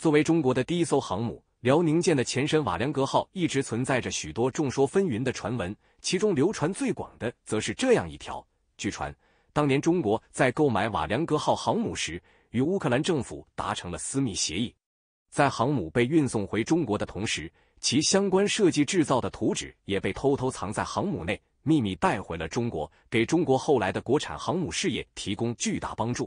作为中国的第一艘航母，辽宁舰的前身瓦良格号一直存在着许多众说纷纭的传闻，其中流传最广的则是这样一条：据传，当年中国在购买瓦良格号航母时，与乌克兰政府达成了私密协议，在航母被运送回中国的同时，其相关设计制造的图纸也被偷偷藏在航母内，秘密带回了中国，给中国后来的国产航母事业提供巨大帮助。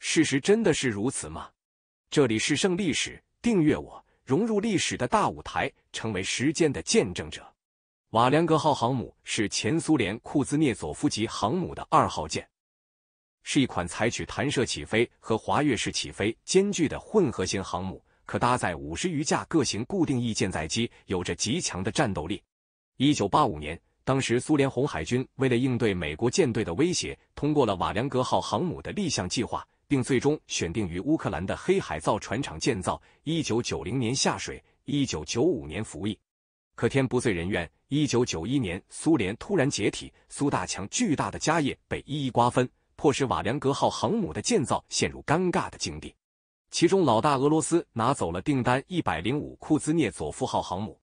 事实真的是如此吗？这里是胜历史，订阅我，融入历史的大舞台，成为时间的见证者。瓦良格号航母是前苏联库兹涅佐夫级航母的二号舰，是一款采取弹射起飞和滑跃式起飞兼具的混合型航母，可搭载五十余架各型固定翼舰载机，有着极强的战斗力。一九八五年，当时苏联红海军为了应对美国舰队的威胁，通过了瓦良格号航母的立项计划。并最终选定于乌克兰的黑海造船厂建造。一九九零年下水，一九九五年服役。可天不遂人愿，一九九一年苏联突然解体，苏大强巨大的家业被一一瓜分，迫使瓦良格号航母的建造陷入尴尬的境地。其中，老大俄罗斯拿走了订单一百零五，库兹涅佐夫号航母；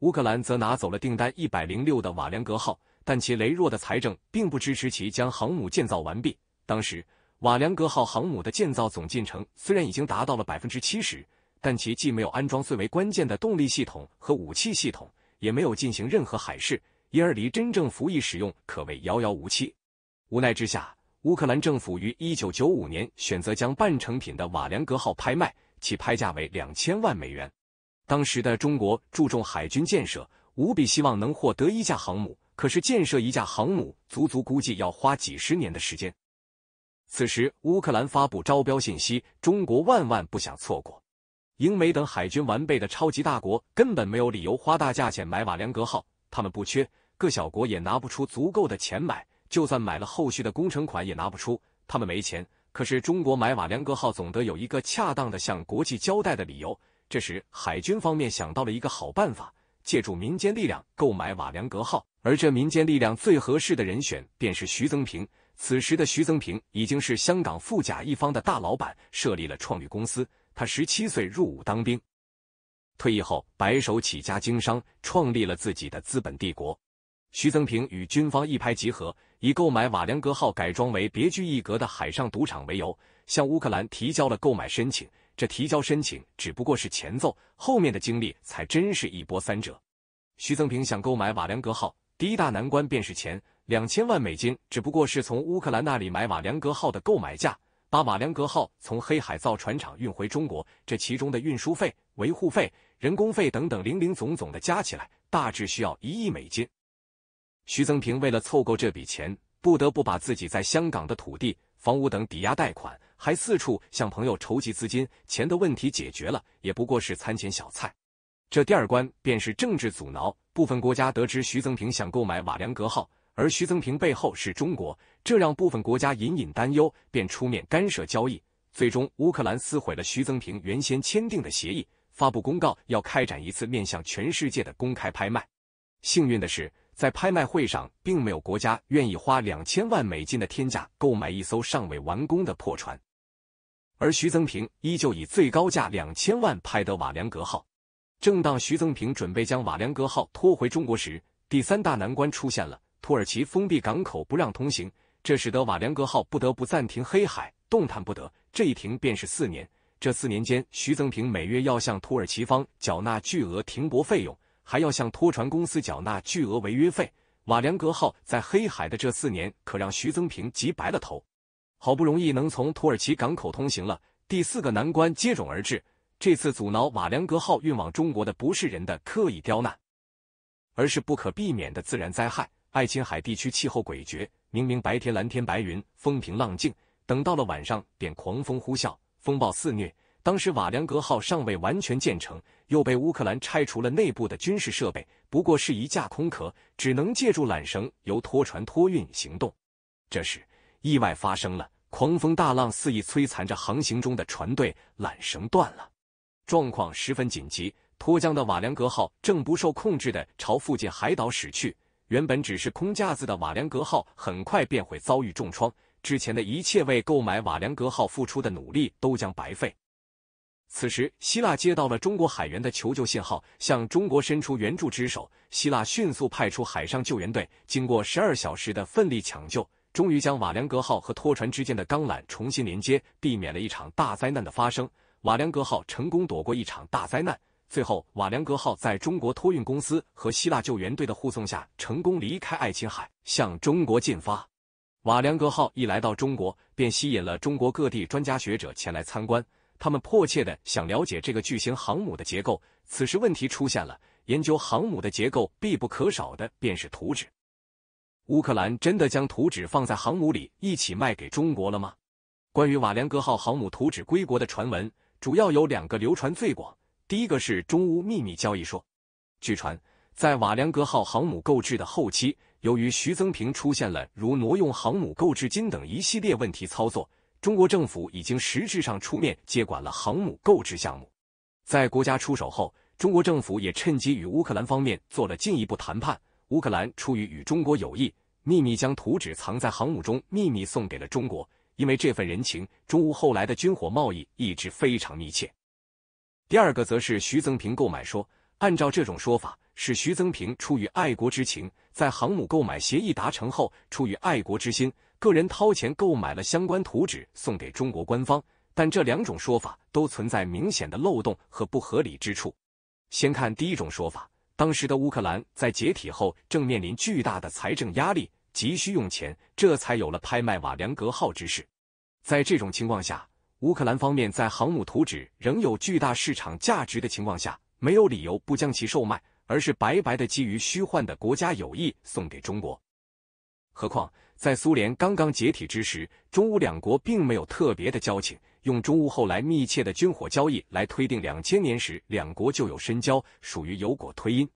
乌克兰则拿走了订单一百零六的瓦良格号，但其羸弱的财政并不支持其将航母建造完毕。当时。瓦良格号航母的建造总进程虽然已经达到了百分之七十，但其既没有安装最为关键的动力系统和武器系统，也没有进行任何海试，因而离真正服役使用可谓遥遥无期。无奈之下，乌克兰政府于一九九五年选择将半成品的瓦良格号拍卖，起拍价为两千万美元。当时的中国注重海军建设，无比希望能获得一架航母，可是建设一架航母足足估计要花几十年的时间。此时，乌克兰发布招标信息，中国万万不想错过。英美等海军完备的超级大国根本没有理由花大价钱买瓦良格号，他们不缺，各小国也拿不出足够的钱买，就算买了，后续的工程款也拿不出，他们没钱。可是，中国买瓦良格号总得有一个恰当的向国际交代的理由。这时，海军方面想到了一个好办法，借助民间力量购买瓦良格号。而这民间力量最合适的人选便是徐增平。此时的徐增平已经是香港富甲一方的大老板，设立了创裕公司。他十七岁入伍当兵，退役后白手起家经商，创立了自己的资本帝国。徐增平与军方一拍即合，以购买瓦良格号改装为别具一格的海上赌场为由，向乌克兰提交了购买申请。这提交申请只不过是前奏，后面的经历才真是一波三折。徐增平想购买瓦良格号。第一大难关便是钱，两千万美金只不过是从乌克兰那里买瓦良格号的购买价，把瓦良格号从黑海造船厂运回中国，这其中的运输费、维护费、人工费等等零零总总的加起来，大致需要一亿美金。徐增平为了凑够这笔钱，不得不把自己在香港的土地、房屋等抵押贷款，还四处向朋友筹集资金。钱的问题解决了，也不过是餐前小菜。这第二关便是政治阻挠。部分国家得知徐增平想购买瓦良格号，而徐增平背后是中国，这让部分国家隐隐担忧，便出面干涉交易。最终，乌克兰撕毁了徐增平原先签订的协议，发布公告要开展一次面向全世界的公开拍卖。幸运的是，在拍卖会上，并没有国家愿意花两千万美金的天价购买一艘尚未完工的破船，而徐增平依旧以最高价两千万拍得瓦良格号。正当徐增平准备将瓦良格号拖回中国时，第三大难关出现了。土耳其封闭港口不让通行，这使得瓦良格号不得不暂停黑海，动弹不得。这一停便是四年。这四年间，徐增平每月要向土耳其方缴纳巨额停泊费用，还要向拖船公司缴纳巨额违约费。瓦良格号在黑海的这四年，可让徐增平急白了头。好不容易能从土耳其港口通行了，第四个难关接踵而至。这次阻挠瓦良格号运往中国的不是人的刻意刁难，而是不可避免的自然灾害。爱琴海地区气候诡谲，明明白天蓝天白云，风平浪静；等到了晚上，便狂风呼啸，风暴肆虐。当时瓦良格号尚未完全建成，又被乌克兰拆除了内部的军事设备，不过是一架空壳，只能借助缆绳由拖船拖运行动。这时意外发生了，狂风大浪肆意摧残着航行中的船队，缆绳断了。状况十分紧急，脱缰的瓦良格号正不受控制的朝附近海岛驶去。原本只是空架子的瓦良格号，很快便会遭遇重创，之前的一切为购买瓦良格号付出的努力都将白费。此时，希腊接到了中国海员的求救信号，向中国伸出援助之手。希腊迅速派出海上救援队，经过十二小时的奋力抢救，终于将瓦良格号和拖船之间的钢缆重新连接，避免了一场大灾难的发生。瓦良格号成功躲过一场大灾难，最后瓦良格号在中国托运公司和希腊救援队的护送下，成功离开爱琴海，向中国进发。瓦良格号一来到中国，便吸引了中国各地专家学者前来参观，他们迫切的想了解这个巨型航母的结构。此时问题出现了，研究航母的结构必不可少的便是图纸。乌克兰真的将图纸放在航母里一起卖给中国了吗？关于瓦良格号航母图纸归国的传闻。主要有两个流传最广，第一个是中乌秘密交易说。据传，在瓦良格号航母购置的后期，由于徐增平出现了如挪用航母购置金等一系列问题操作，中国政府已经实质上出面接管了航母购置项目。在国家出手后，中国政府也趁机与乌克兰方面做了进一步谈判。乌克兰出于与中国友谊，秘密将图纸藏在航母中，秘密送给了中国。因为这份人情，中乌后来的军火贸易一直非常密切。第二个则是徐增平购买说，按照这种说法，是徐增平出于爱国之情，在航母购买协议达成后，出于爱国之心，个人掏钱购买了相关图纸送给中国官方。但这两种说法都存在明显的漏洞和不合理之处。先看第一种说法，当时的乌克兰在解体后正面临巨大的财政压力，急需用钱，这才有了拍卖瓦良格号之事。在这种情况下，乌克兰方面在航母图纸仍有巨大市场价值的情况下，没有理由不将其售卖，而是白白的基于虚幻的国家友谊送给中国。何况在苏联刚刚解体之时，中乌两国并没有特别的交情，用中乌后来密切的军火交易来推定两千年时两国就有深交，属于有果推因。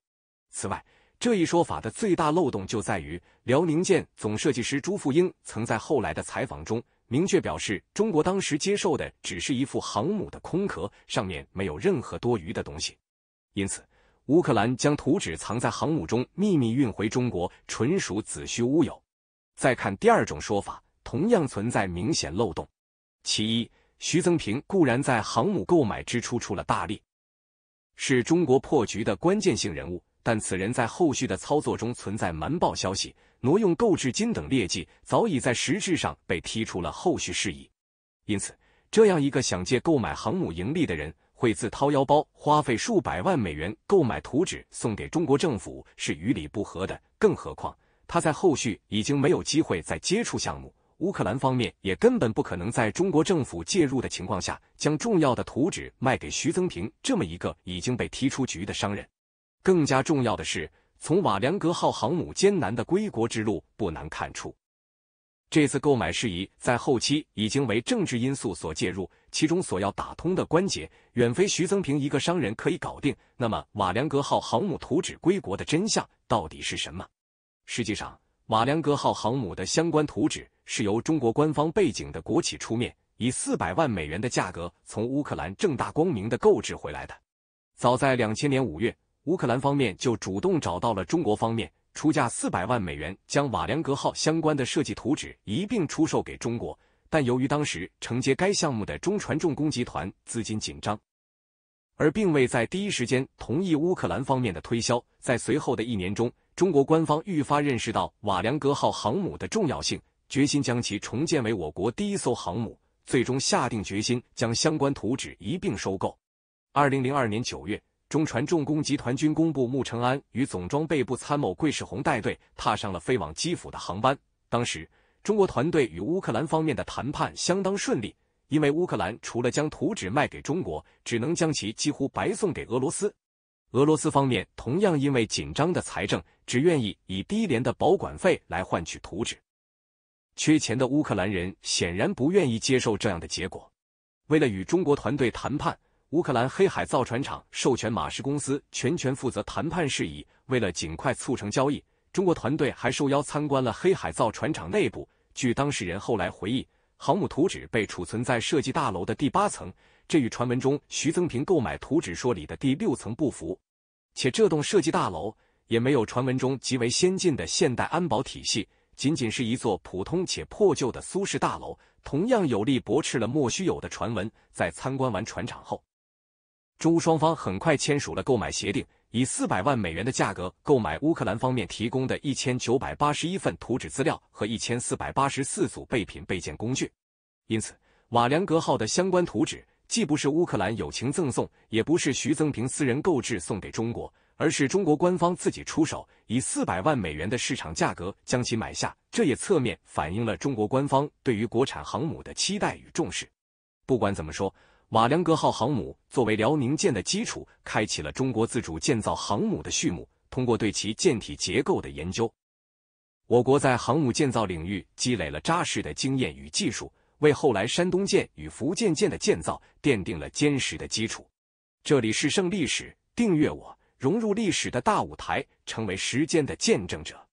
此外，这一说法的最大漏洞就在于，辽宁舰总设计师朱富英曾在后来的采访中明确表示，中国当时接受的只是一副航母的空壳，上面没有任何多余的东西。因此，乌克兰将图纸藏在航母中秘密运回中国，纯属子虚乌有。再看第二种说法，同样存在明显漏洞。其一，徐增平固然在航母购买之初出了大力，是中国破局的关键性人物。但此人在后续的操作中存在瞒报消息、挪用购置金等劣迹，早已在实质上被踢出了后续事宜。因此，这样一个想借购买航母盈利的人，会自掏腰包花费数百万美元购买图纸送给中国政府，是于理不合的。更何况，他在后续已经没有机会再接触项目，乌克兰方面也根本不可能在中国政府介入的情况下，将重要的图纸卖给徐增平这么一个已经被踢出局的商人。更加重要的是，从瓦良格号航母艰难的归国之路不难看出，这次购买事宜在后期已经为政治因素所介入，其中所要打通的关节远非徐增平一个商人可以搞定。那么，瓦良格号航母图纸归国的真相到底是什么？实际上，瓦良格号航母的相关图纸是由中国官方背景的国企出面，以四百万美元的价格从乌克兰正大光明的购置回来的。早在两千年五月。乌克兰方面就主动找到了中国方面，出价四百万美元，将瓦良格号相关的设计图纸一并出售给中国。但由于当时承接该项目的中船重工集团资金紧张，而并未在第一时间同意乌克兰方面的推销。在随后的一年中，中国官方愈发认识到瓦良格号航母的重要性，决心将其重建为我国第一艘航母，最终下定决心将相关图纸一并收购。二零零二年九月。中船重工集团军工部穆成安与总装备部参谋桂世红带队，踏上了飞往基辅的航班。当时，中国团队与乌克兰方面的谈判相当顺利，因为乌克兰除了将图纸卖给中国，只能将其几乎白送给俄罗斯。俄罗斯方面同样因为紧张的财政，只愿意以低廉的保管费来换取图纸。缺钱的乌克兰人显然不愿意接受这样的结果。为了与中国团队谈判。乌克兰黑海造船厂授权马氏公司全权负责谈判事宜。为了尽快促成交易，中国团队还受邀参观了黑海造船厂内部。据当事人后来回忆，航母图纸被储存在设计大楼的第八层，这与传闻中徐增平购买图纸说里的第六层不符。且这栋设计大楼也没有传闻中极为先进的现代安保体系，仅仅是一座普通且破旧的苏式大楼。同样有力驳斥了莫须有的传闻。在参观完船厂后。中乌双方很快签署了购买协定，以四百万美元的价格购买乌克兰方面提供的一千九百八十一份图纸资料和一千四百八十四组备品备件工具。因此，瓦良格号的相关图纸既不是乌克兰友情赠送，也不是徐增平私人购置送给中国，而是中国官方自己出手，以四百万美元的市场价格将其买下。这也侧面反映了中国官方对于国产航母的期待与重视。不管怎么说。瓦良格号航母作为辽宁舰的基础，开启了中国自主建造航母的序幕。通过对其舰体结构的研究，我国在航母建造领域积累了扎实的经验与技术，为后来山东舰与福建舰的建造奠定了坚实的基础。这里是胜历史，订阅我，融入历史的大舞台，成为时间的见证者。